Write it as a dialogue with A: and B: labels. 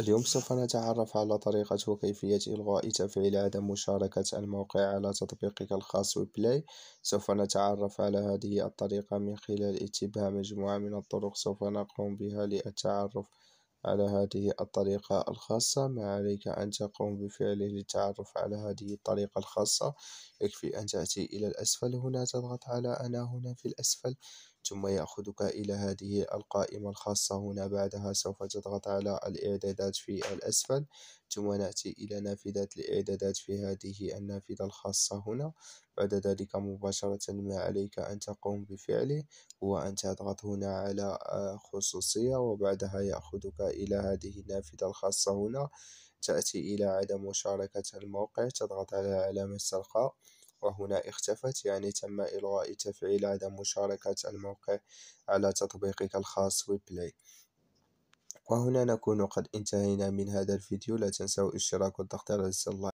A: اليوم سوف نتعرف على طريقة وكيفية إلغاء تفعيل عدم مشاركة الموقع على تطبيقك الخاص وبلاي سوف نتعرف على هذه الطريقة من خلال اتباع مجموعة من الطرق سوف نقوم بها للتعرف على هذه الطريقة الخاصة ما عليك أن تقوم بفعله للتعرف على هذه الطريقة الخاصة يكفي أن تأتي إلى الأسفل هنا تضغط على أنا هنا في الأسفل ثم يأخذك إلى هذه القائمة الخاصة هنا بعدها سوف تضغط على الإعدادات في الأسفل ثم نأتي إلى نافذة الإعدادات في هذه النافذة الخاصة هنا بعد ذلك مباشرة ما عليك أن تقوم بفعله هو أن تضغط هنا على آه، خصوصية وبعدها يأخذك إلى هذه النافذة الخاصة هنا تأتي إلى عدم مشاركة الموقع تضغط على علامة السرقاء وهنا اختفت يعني تم إلغاء تفعيل عدم مشاركة الموقع على تطبيقك الخاص ويبلاي وهنا نكون قد انتهينا من هذا الفيديو لا تنسوا الاشتراك والضغط على زر اللايك